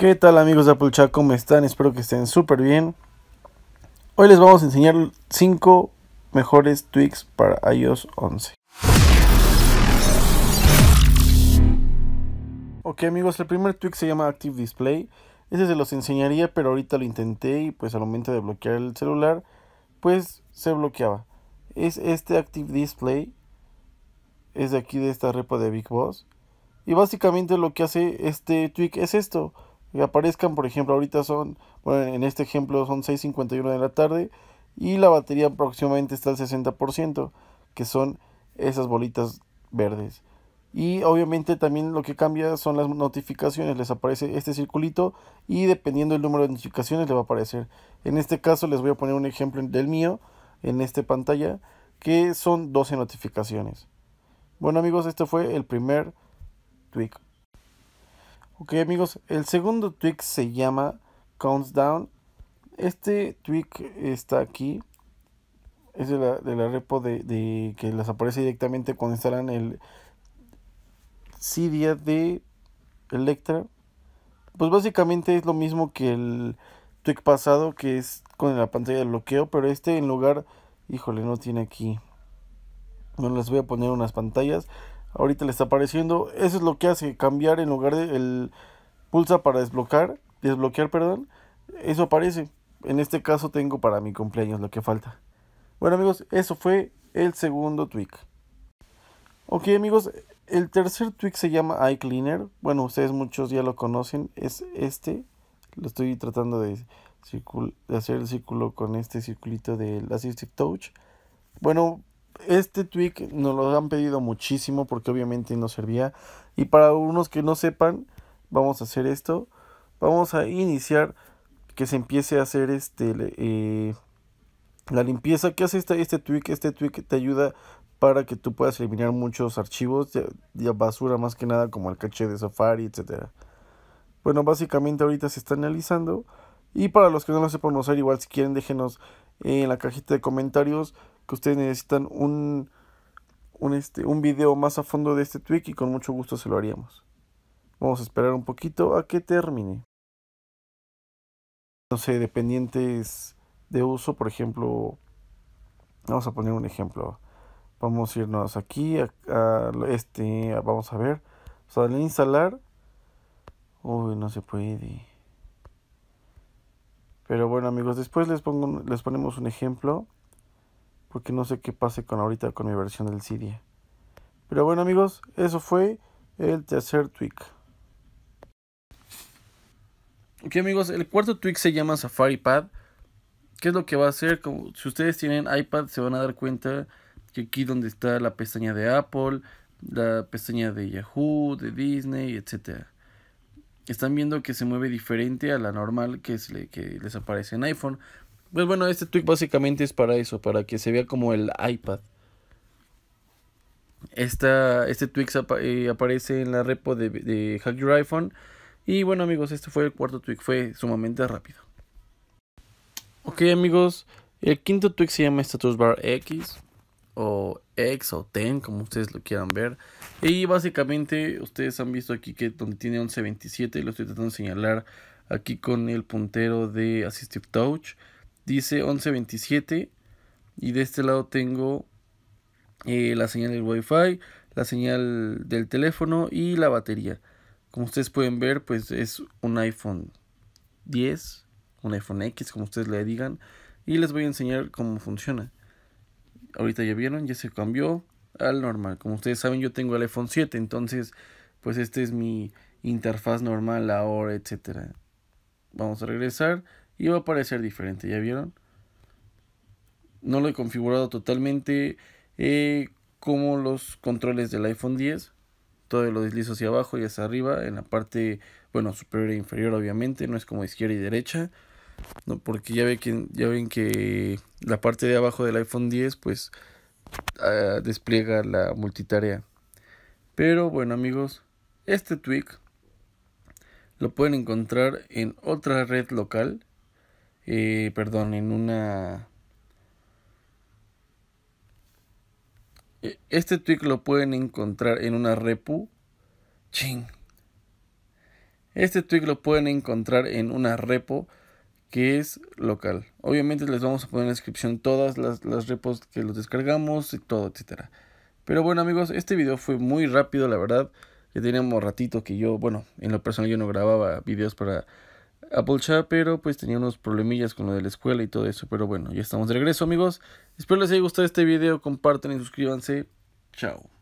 ¿Qué tal amigos de Apple Chat? ¿Cómo están? Espero que estén súper bien. Hoy les vamos a enseñar 5 mejores tweaks para iOS 11. Ok amigos, el primer tweak se llama Active Display. Ese se los enseñaría, pero ahorita lo intenté y pues al momento de bloquear el celular, pues se bloqueaba. Es este Active Display. Es de aquí de esta repo de Big Boss. Y básicamente lo que hace este tweak es esto aparezcan, por ejemplo, ahorita son, bueno, en este ejemplo son 6.51 de la tarde y la batería aproximadamente está al 60%, que son esas bolitas verdes. Y obviamente también lo que cambia son las notificaciones, les aparece este circulito y dependiendo del número de notificaciones le va a aparecer. En este caso les voy a poner un ejemplo del mío en esta pantalla que son 12 notificaciones. Bueno amigos, este fue el primer tweak. Ok amigos, el segundo tweak se llama Countdown. Este tweak está aquí. Es de la, de la repo de, que les aparece directamente cuando instalan el Cydia de Electra. Pues básicamente es lo mismo que el tweak pasado que es con la pantalla de bloqueo. Pero este en lugar, híjole, no tiene aquí. No les voy a poner unas pantallas ahorita le está apareciendo. Eso es lo que hace cambiar en lugar de el pulsa para desbloquear, desbloquear, perdón. Eso aparece. En este caso tengo para mi cumpleaños lo que falta. Bueno amigos, eso fue el segundo tweak. Ok amigos, el tercer tweak se llama Eye Cleaner. Bueno, ustedes muchos ya lo conocen. Es este. Lo estoy tratando de, de hacer el círculo con este circulito del Assistive Touch. Bueno, este tweak nos lo han pedido muchísimo porque obviamente no servía. Y para unos que no sepan, vamos a hacer esto. Vamos a iniciar que se empiece a hacer este eh, la limpieza. ¿Qué hace este, tweak? Este tweak te ayuda para que tú puedas eliminar muchos archivos de, basura más que nada como el caché de Safari, etc. Bueno, básicamente ahorita se está analizando. Y para los que no lo sepan usar, igual si quieren déjenos en la cajita de comentarios ustedes necesitan un, este, un, video más a fondo de este tweak y con mucho gusto se lo haríamos. Vamos a esperar un poquito a que termine. No sé, dependientes de uso, por ejemplo, vamos a poner un ejemplo. Vamos a irnos aquí, a, este, vamos a ver. Salen a instalar, uy, no se puede. Pero bueno, amigos, después les, pongo, les ponemos un ejemplo porque no sé qué pase con ahorita con mi versión del CD. Pero bueno amigos, eso fue el tercer tweak. Ok amigos, el cuarto tweak se llama Safari Pad. ¿Qué es lo que va a hacer? Como, si ustedes tienen iPad se van a dar cuenta que aquí donde está la pestaña de Apple, la pestaña de Yahoo, de Disney, etc. Están viendo que se mueve diferente a la normal que, que les aparece en iPhone. Pues bueno, este tweak básicamente es para eso, para que se vea como el iPad. Esta, este tweak eh, aparece en la repo de, de, Hack Your iPhone. Y bueno amigos, este fue el cuarto tweak, fue sumamente rápido. Ok amigos, el quinto tweak se llama Status Bar X o X o 10 como ustedes lo quieran ver. Y básicamente ustedes han visto aquí que donde tiene 1127 lo estoy tratando de señalar aquí con el puntero de Assistive Touch dice 1127 y de este lado tengo eh, la señal del wifi la señal del teléfono y la batería como ustedes pueden ver pues es un iPhone 10 un iPhone X como ustedes le digan y les voy a enseñar cómo funciona ahorita ya vieron ya se cambió al normal como ustedes saben yo tengo el iPhone 7 entonces pues este es mi interfaz normal ahora etcétera vamos a regresar y va a parecer diferente, ¿ya vieron? No lo he configurado totalmente eh, como los controles del iPhone 10. Todo lo deslizo hacia abajo y hacia arriba, en la parte, bueno, superior e inferior obviamente, no es como izquierda y derecha. No, porque ya, ve que, ya ven que la parte de abajo del iPhone 10 pues ah, despliega la multitarea. Pero bueno amigos, este tweak lo pueden encontrar en otra red local eh, perdón, en una... E, este tweak lo pueden encontrar en una repo Ching. Este tweet lo pueden encontrar en una repo que es local. Obviamente les vamos a poner en la descripción todas las, las repos que los descargamos y todo, etcétera. Pero bueno amigos, este video fue muy rápido, la verdad. Ya teníamos ratito que yo, bueno, en lo personal yo no grababa videos para Chat, pero pues tenía unos problemillas con lo de la escuela y todo eso. Pero bueno, ya estamos de regreso amigos. Espero les haya gustado este video, compartan y suscríbanse. Chao.